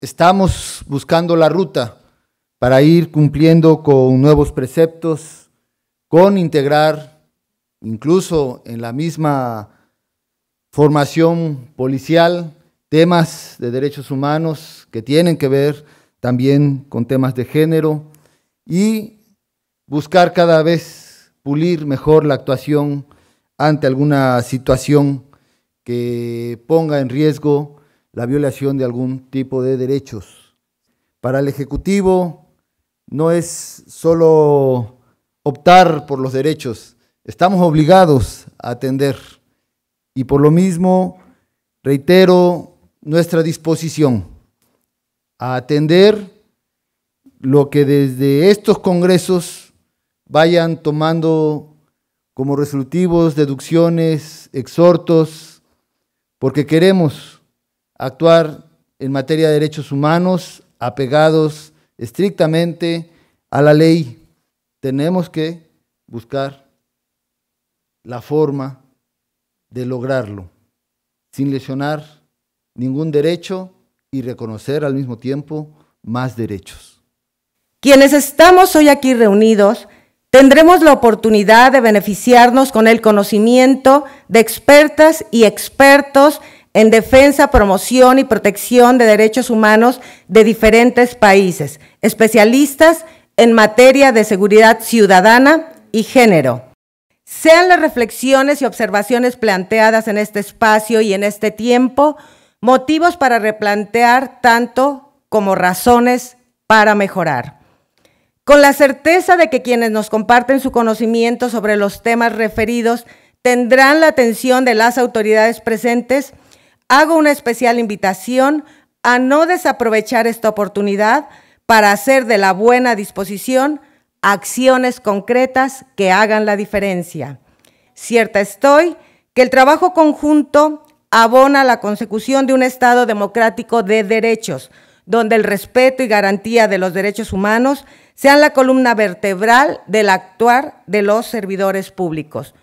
estamos buscando la ruta para ir cumpliendo con nuevos preceptos, con integrar incluso en la misma formación policial temas de derechos humanos que tienen que ver también con temas de género y buscar cada vez pulir mejor la actuación ante alguna situación que ponga en riesgo la violación de algún tipo de derechos. Para el Ejecutivo no es solo optar por los derechos, estamos obligados a atender. Y por lo mismo, reitero nuestra disposición a atender lo que desde estos congresos vayan tomando como resolutivos, deducciones, exhortos, porque queremos actuar en materia de derechos humanos apegados estrictamente a la ley. Tenemos que buscar la forma de lograrlo, sin lesionar ningún derecho y reconocer al mismo tiempo más derechos. Quienes estamos hoy aquí reunidos, tendremos la oportunidad de beneficiarnos con el conocimiento de expertas y expertos en defensa, promoción y protección de derechos humanos de diferentes países, especialistas en materia de seguridad ciudadana y género. Sean las reflexiones y observaciones planteadas en este espacio y en este tiempo motivos para replantear tanto como razones para mejorar. Con la certeza de que quienes nos comparten su conocimiento sobre los temas referidos tendrán la atención de las autoridades presentes, hago una especial invitación a no desaprovechar esta oportunidad para hacer de la buena disposición acciones concretas que hagan la diferencia. Cierta estoy que el trabajo conjunto abona la consecución de un Estado democrático de derechos, donde el respeto y garantía de los derechos humanos sean la columna vertebral del actuar de los servidores públicos.